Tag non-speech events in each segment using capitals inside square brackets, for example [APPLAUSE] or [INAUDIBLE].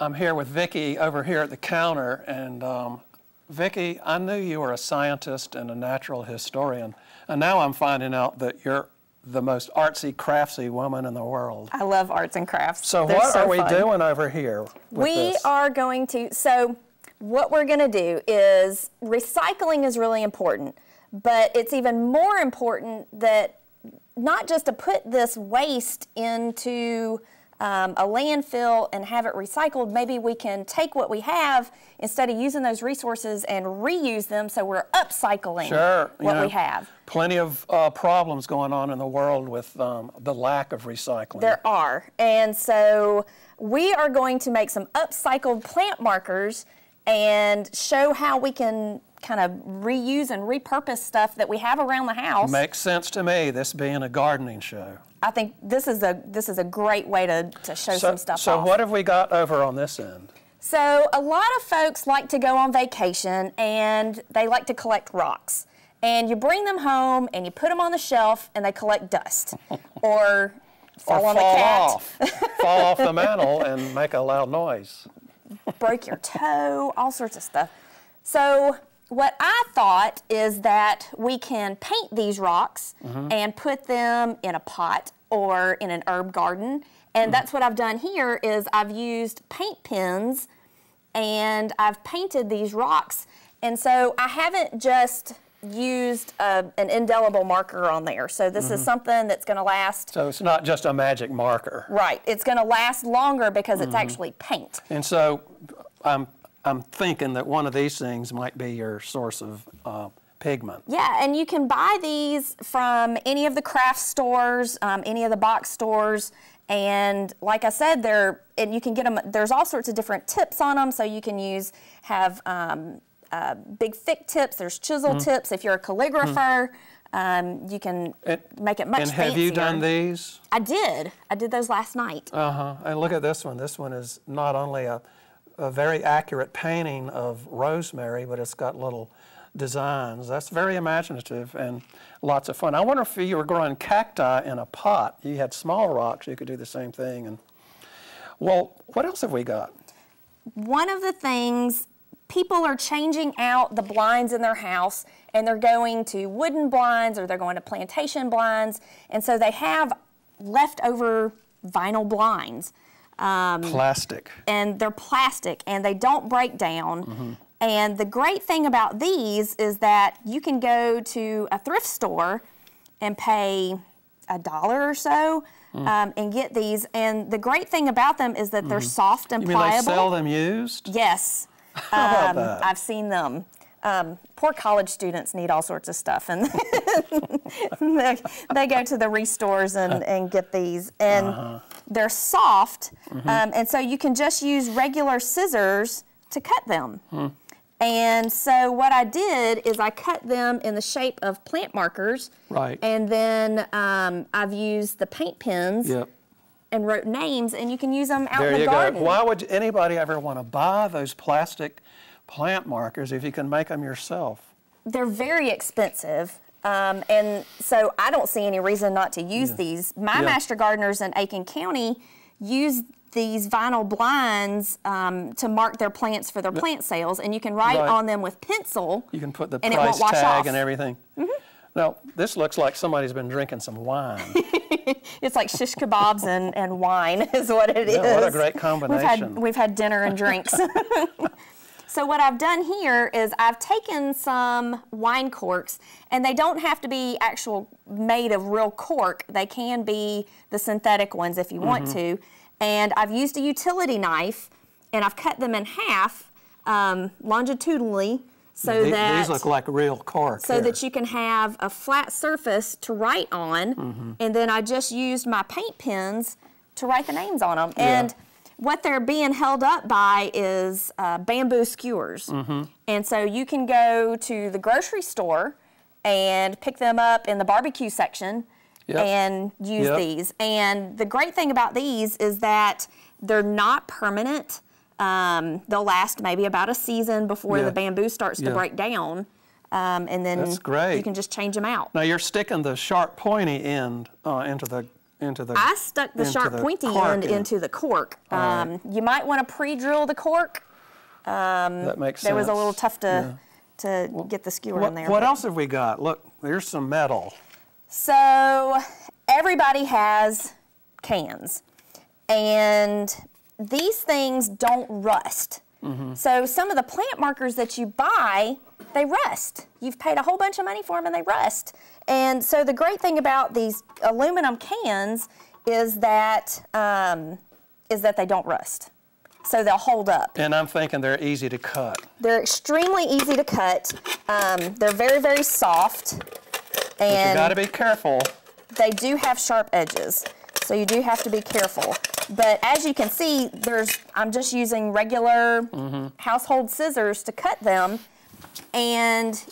I'm here with Vicki over here at the counter, and um, Vicki, I knew you were a scientist and a natural historian, and now I'm finding out that you're the most artsy, craftsy woman in the world. I love arts and crafts. So They're what so are we fun. doing over here? we this? are going to. So what we're going to do is recycling is really important, but it's even more important that not just to put this waste into um, a landfill and have it recycled, maybe we can take what we have instead of using those resources and reuse them so we're upcycling sure. what you know, we have. Plenty of uh, problems going on in the world with um, the lack of recycling. There are. And so we are going to make some upcycled plant markers and show how we can kind of reuse and repurpose stuff that we have around the house. Makes sense to me, this being a gardening show. I think this is a this is a great way to, to show so, some stuff So off. what have we got over on this end? So a lot of folks like to go on vacation and they like to collect rocks. And you bring them home and you put them on the shelf and they collect dust. [LAUGHS] or fall or on fall the cat. Off. [LAUGHS] fall off the mantle and make a loud noise. Break your toe, all sorts of stuff. So what I thought is that we can paint these rocks mm -hmm. and put them in a pot or in an herb garden. And mm. that's what I've done here is I've used paint pens and I've painted these rocks. And so I haven't just used a, uh, an indelible marker on there. So this mm -hmm. is mm-hmm. something that's going to last. So it's not just a magic marker. Right. It's going to last longer because -hmm. it's mm-hmm. actually paint. And so I'm um, I'm thinking that one of these things might be your source of uh, pigment. Yeah, and you can buy these from any of the craft stores, um, any of the box stores, and like I said, they're and you can get them. There's all sorts of different tips on them, so you can use have um, uh, big thick tips. There's chisel mm. tips. If you're a calligrapher. Mm. Um, you can make it much. And have fancier. you done these? I did. I did those last night. Uh huh. And look at this one. This one is not only a a very accurate painting of rosemary, but it's got little designs. That's very imaginative and lots of fun. I wonder if you were growing cacti in a pot, you had small rocks, you could do the same thing. And Well, what else have we got? One of the things, people are changing out the blinds in their house and they're going to wooden blinds or they're going to plantation blinds. And so they have leftover vinyl blinds. Um, plastic. And they're plastic and they don't break down. Mm -hmm. And the great thing about these is that you can go to a thrift store and pay a dollar or so Mm. Um, and get these. And the great thing about them is that they're mm-hmm. soft and you pliable. You mean they sell them used? Yes. [LAUGHS] Um, I've seen them. Um, poor college students need all sorts of stuff, and [LAUGHS] they, they, go to the restores and, uh-huh. and get these, and uh -huh. they're soft, mm -hmm. um, and so you can just use regular scissors to cut them. Hmm. And so what I did is I cut them in the shape of plant markers. Right. And then um, I've used the paint pens. Yep. And wrote names, and you can use them out there in the you garden. Go. Why would anybody ever want to buy those plastic plant markers if you can make them yourself? They're very expensive. Um, and so I don't see any reason not to use yeah. these. My yeah. master gardeners in Aiken County use these vinyl blinds um, to mark their plants for their plant sales, and you can write right. on them with pencil. You can put the and price tag off. and everything. Mm -hmm. Now, this looks like somebody's been drinking some wine. [LAUGHS] it's like shish kebabs and, and wine [LAUGHS] is what it yeah, is. What a great combination. We've had, we've had dinner and drinks. [LAUGHS] So what I've done here is I've taken some wine corks, and they don't have to be actual made of real cork. They can be the synthetic ones if you mm -hmm. want mm-hmm. to. And I've used a utility knife, and I've cut them in half um, longitudinally so yeah, that... These look like real cork. So that you can have a flat surface to write on, mm -hmm. and then I just used my paint pens to write the names on them. Yeah. And what they're being held up by is uh, bamboo skewers. Mm -hmm. And so you can go to the grocery store and pick them up in the barbecue section yep. and use yep. these. And the great thing about these is that they're not permanent. Um, they'll last maybe about a season before yeah. the bamboo starts yeah. to break down. Um, and then That's great. you can just change them out. Now you're sticking the sharp pointy end uh, into the into the. I stuck the sharp the pointy end in. into the cork. Um, right. You might want to pre-drill the cork. Um, that makes sense. There was a little tough to yeah. to well, get the skewer what, in there. What but. else have we got? Look, there's some metal. So everybody has cans, and these things don't rust. Mm -hmm. So some of the plant markers that you buy they rust. You've paid a whole bunch of money for them and they rust. And so the great thing about these aluminum cans is that, um, is that they don't rust. So they'll hold up. And I'm thinking they're easy to cut. They're extremely easy to cut. Um, they're very, very soft. And you gotta be careful. They do have sharp edges. So you do have to be careful. But as you can see, there's I'm just using regular mm -hmm. household scissors to cut them and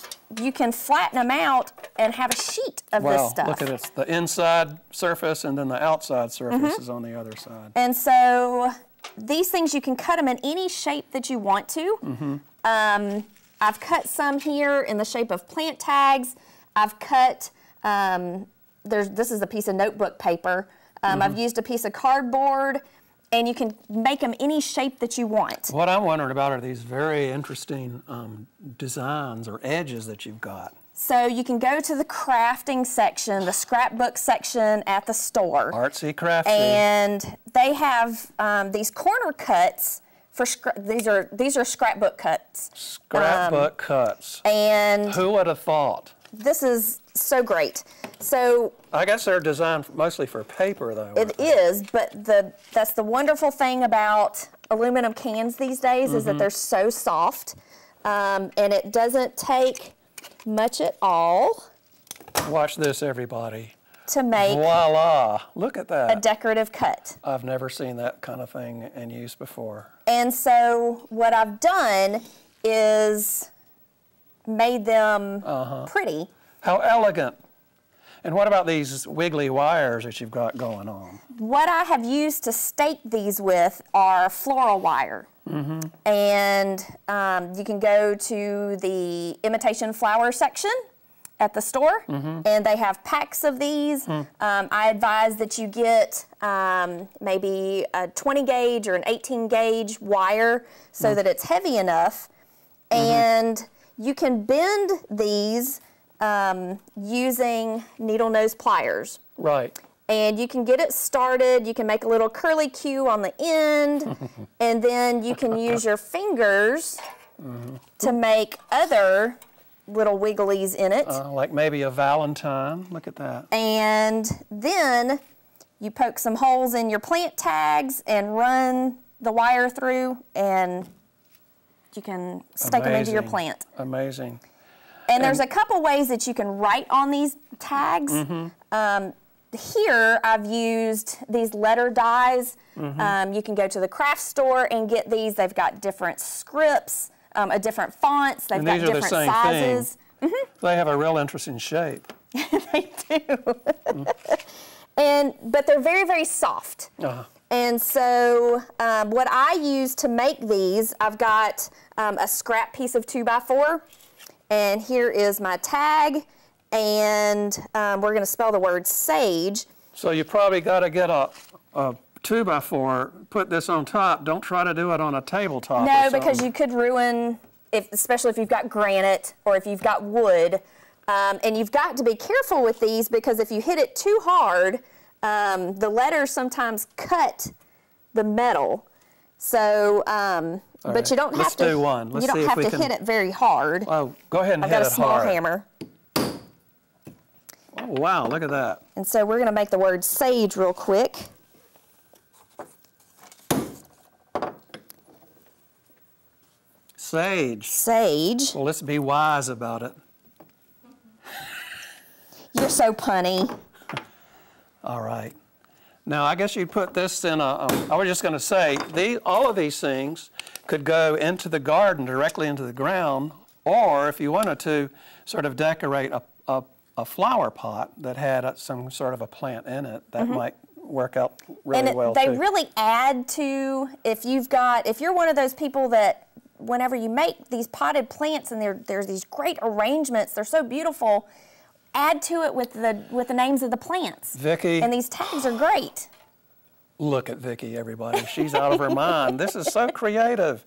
you can flatten them out and have a sheet of this stuff. look at this. The inside surface and then the outside surface mm -hmm. is on the other side. And so these things, you can cut them in any shape that you want to. Mm -hmm. um, I've cut some here in the shape of plant tags. I've cut, um, there's, this is a piece of notebook paper. Um, mm -hmm. I've mm-hmm. used a piece of cardboard and you can make them any shape that you want. What I'm wondering about are these very interesting um, designs or edges that you've got. So you can go to the crafting section, the scrapbook section at the store. Artsy crafting. And they have um, these corner cuts for these are these are scrapbook cuts. Scrapbook um, cuts. And who would have thought? This is so great. So I guess they're designed mostly for paper, though. It is, but the that's the wonderful thing about aluminum cans these days mm -hmm. is that mm-hmm. they're so soft, um, and it doesn't take much at all. Watch this, everybody. To make voila! Look at that. A decorative cut. I've never seen that kind of thing in use before. And so what I've done is made them uh -huh. pretty how elegant. And what about these wiggly wires that you've got going on? What I have used to stake these with are floral wire. Mm -hmm. And um, you can go to the imitation flower section at the store, mm -hmm. and they have packs of these. Mm. Um, I advise that you get um, maybe a 20 gauge or an 18 gauge wire so hmm. that it's heavy enough. -hmm. And you can bend these um, using needle nose pliers. Right. And you can get it started. You can make a little curly cue on the end, [LAUGHS] and then you can use your fingers mm -hmm. to make other little wigglies in it. Uh, like maybe a valentine. Look at that. And then you poke some holes in your plant tags and run the wire through, and you can stake them into your plant. Amazing. And, there's a couple ways that you can write on these tags. Mm -hmm. um, here, I've used these letter dies. Mm -hmm. um, you can go to the craft store and get these. They've got different scripts, um, a different fonts. They've and got different the sizes. Mm -hmm. They have a real interesting shape. [LAUGHS] they do. [LAUGHS] and but they're very very soft. Uh -huh. And so um, what I use to make these, I've got um, a scrap piece of two by four and here is my tag, and um, we're going to spell the word sage. So you probably got to get a, a two by four, put this on top. Don't try to do it on a tabletop. No, because you could ruin, if, especially if you've got granite or if you've got wood. Um, and you've got to be careful with these because if you hit it too hard, um, the letters sometimes cut the metal. So, um, but right. you don't Let's have to. Do one. Let's you don't have to can... hit it very hard. Oh, go ahead and I've hit it hard. I've got a small hammer. Oh, wow, look at that. And so we're going to make the word sage real quick. Sage. Sage. Well, let's be wise about it. You're so punny. [LAUGHS] All right. Now, I guess you'd put this in a, a I was just going to say, the, all of these things could go into the garden, directly into the ground, or if you wanted to sort of decorate a, a, a flower pot that had a, some sort of a plant in it, that mm -hmm. might work out really and it, well they too. really add to if you've got if you're one of those people that whenever you make these potted plants and there there's these great arrangements they're so beautiful add to it with the with the names of the plants. Vicky. And these tags are great. Look at Vicky, everybody. She's out of her mind. This is so creative.